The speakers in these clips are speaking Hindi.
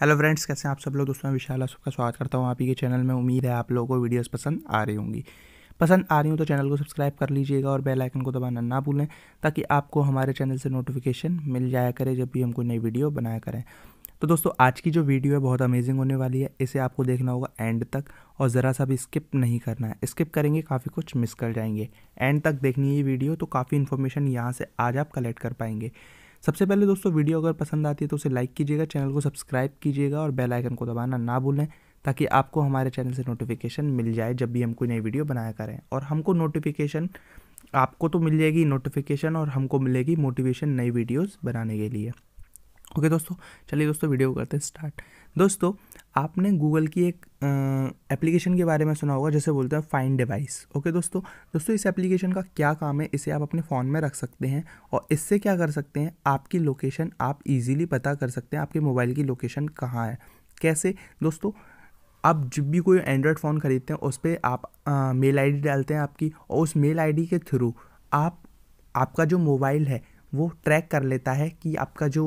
हेलो फ्रेंड्स कैसे हैं आप सब लोग दोस्तों विशाल आप सबका स्वागत करता हूँ आप ही के चैनल में उम्मीद है आप लोगों को वीडियोस पसंद आ रही होंगी पसंद आ रही हूँ तो चैनल को सब्सक्राइब कर लीजिएगा और बेल आइकन को दबाना ना भूलें ताकि आपको हमारे चैनल से नोटिफिकेशन मिल जाया करे जब भी हम कोई नई वीडियो बनाया करें तो दोस्तों आज की जो वीडियो है बहुत अमेजिंग होने वाली है इसे आपको देखना होगा एंड तक और ज़रा सा भी स्किप नहीं करना है स्किप करेंगे काफ़ी कुछ मिस कर जाएंगे एंड तक देखनी है ये वीडियो तो काफ़ी इन्फॉर्मेशन यहाँ से आज आप कलेक्ट कर पाएंगे सबसे पहले दोस्तों वीडियो अगर पसंद आती है तो उसे लाइक कीजिएगा चैनल को सब्सक्राइब कीजिएगा और बेल आइकन को दबाना ना भूलें ताकि आपको हमारे चैनल से नोटिफिकेशन मिल जाए जब भी हम कोई नई वीडियो बनाया करें और हमको नोटिफिकेशन आपको तो मिल जाएगी नोटिफिकेशन और हमको मिलेगी मोटिवेशन नई वीडियोज़ बनाने के लिए ओके दोस्तों चलिए दोस्तों वीडियो करते हैं स्टार्ट दोस्तों आपने गूगल की एक एप्लीकेशन के बारे में सुना होगा जैसे बोलते हैं फाइन डिवाइस ओके दोस्तों दोस्तों इस एप्लीकेशन का क्या काम है इसे आप अपने फ़ोन में रख सकते हैं और इससे क्या कर सकते हैं आपकी लोकेशन आप इजीली पता कर सकते हैं आपके मोबाइल की लोकेशन कहाँ है कैसे दोस्तों आप जब भी कोई एंड्रॉयड फ़ोन ख़रीदते हैं उस पर आप मेल आई डालते हैं आपकी और उस मेल आई के थ्रू आप आपका जो मोबाइल है वो ट्रैक कर लेता है कि आपका जो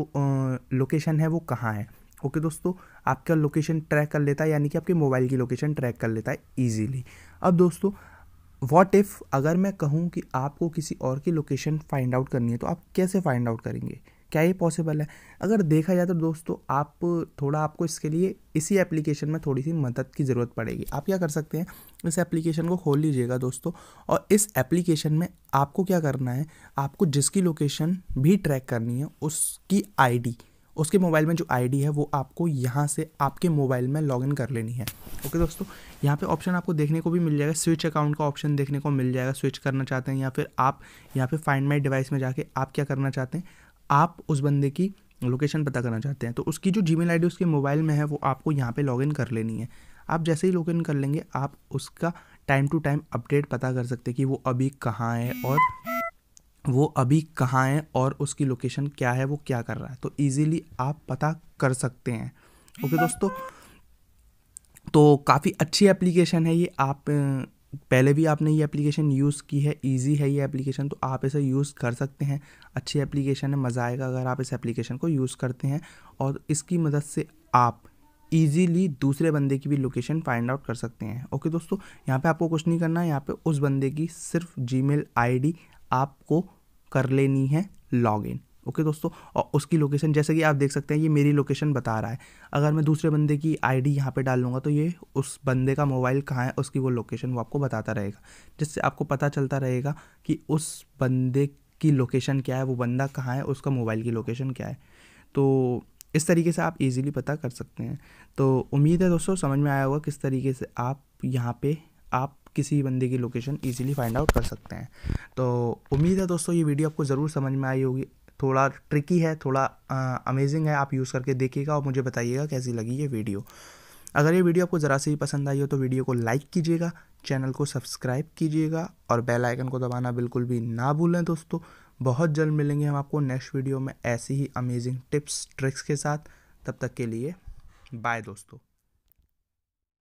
लोकेशन है वो कहाँ है ओके दोस्तों आपका लोकेशन ट्रैक कर लेता है यानी कि आपके मोबाइल की लोकेशन ट्रैक कर लेता है ईजीली अब दोस्तों वॉट इफ़ अगर मैं कहूँ कि आपको किसी और की लोकेशन फाइंड आउट करनी है तो आप कैसे फाइंड आउट करेंगे क्या ये पॉसिबल है अगर देखा जाए तो दोस्तों आप थोड़ा आपको इसके लिए इसी एप्लीकेशन में थोड़ी सी मदद की ज़रूरत पड़ेगी आप क्या कर सकते हैं इस एप्लीकेशन को खोल लीजिएगा दोस्तों और इस एप्लीकेशन में आपको क्या करना है आपको जिसकी लोकेशन भी ट्रैक करनी है उसकी आईडी उसके मोबाइल में जो आईडी है वो आपको यहाँ से आपके मोबाइल में लॉगिन कर लेनी है ओके दोस्तों यहाँ पे ऑप्शन आपको देखने को भी मिल जाएगा स्विच अकाउंट का ऑप्शन देखने को मिल जाएगा स्विच करना चाहते हैं या फिर आप यहाँ पे फाइंड माई डिवाइस में जाके आप क्या करना चाहते हैं आप उस बंदे की लोकेशन पता करना चाहते हैं तो उसकी जो जी मेल उसके मोबाइल में है वो आपको यहाँ पर लॉग कर लेनी है आप जैसे ही लॉगिन कर लेंगे आप उसका टाइम टू टाइम अपडेट पता कर सकते हैं कि वो अभी कहाँ है और वो अभी कहाँ है और उसकी लोकेशन क्या है वो क्या कर रहा है तो ईज़िली आप पता कर सकते हैं ओके okay, दोस्तों तो काफ़ी अच्छी एप्लीकेशन है ये आप पहले भी आपने ये एप्लीकेशन यूज़ की है इजी है ये एप्लीकेशन तो आप इसे यूज़ कर सकते हैं अच्छी एप्लीकेशन है मज़ा आएगा अगर आप इस एप्लीकेशन को यूज़ करते हैं और इसकी मदद से आप ईजीली दूसरे बंदे की भी लोकेशन फाइंड आउट कर सकते हैं ओके दोस्तों यहाँ पे आपको कुछ नहीं करना है यहाँ पे उस बंदे की सिर्फ जी मेल आपको कर लेनी है लॉग इन ओके दोस्तों और उसकी लोकेशन जैसे कि आप देख सकते हैं ये मेरी लोकेशन बता रहा है अगर मैं दूसरे बंदे की आईडी यहाँ पर डाल लूँगा तो ये उस बंदे का मोबाइल कहाँ है उसकी वो लोकेशन वो आपको बताता रहेगा जिससे आपको पता चलता रहेगा कि उस बंदे की लोकेशन क्या है वो बंदा कहाँ है उसका मोबाइल की लोकेशन क्या है तो इस तरीके से आप इजीली पता कर सकते हैं तो उम्मीद है दोस्तों समझ में आया होगा किस तरीके से आप यहाँ पे आप किसी बंदे की लोकेशन ईजिली फाइंड आउट कर सकते हैं तो उम्मीद है दोस्तों ये वीडियो आपको ज़रूर समझ में आई होगी थोड़ा ट्रिकी है थोड़ा अमेजिंग है आप यूज़ करके देखिएगा और मुझे बताइएगा कैसी लगी ये वीडियो अगर ये वीडियो आपको ज़रा से ही पसंद आई हो तो वीडियो को लाइक कीजिएगा चैनल को सब्सक्राइब कीजिएगा और बेल आइकन को दबाना बिल्कुल भी ना भूलें दोस्तों बहुत जल्द मिलेंगे हम आपको नेक्स्ट वीडियो में ऐसी ही अमेजिंग टिप्स ट्रिक्स के साथ तब तक के लिए बाय दोस्तों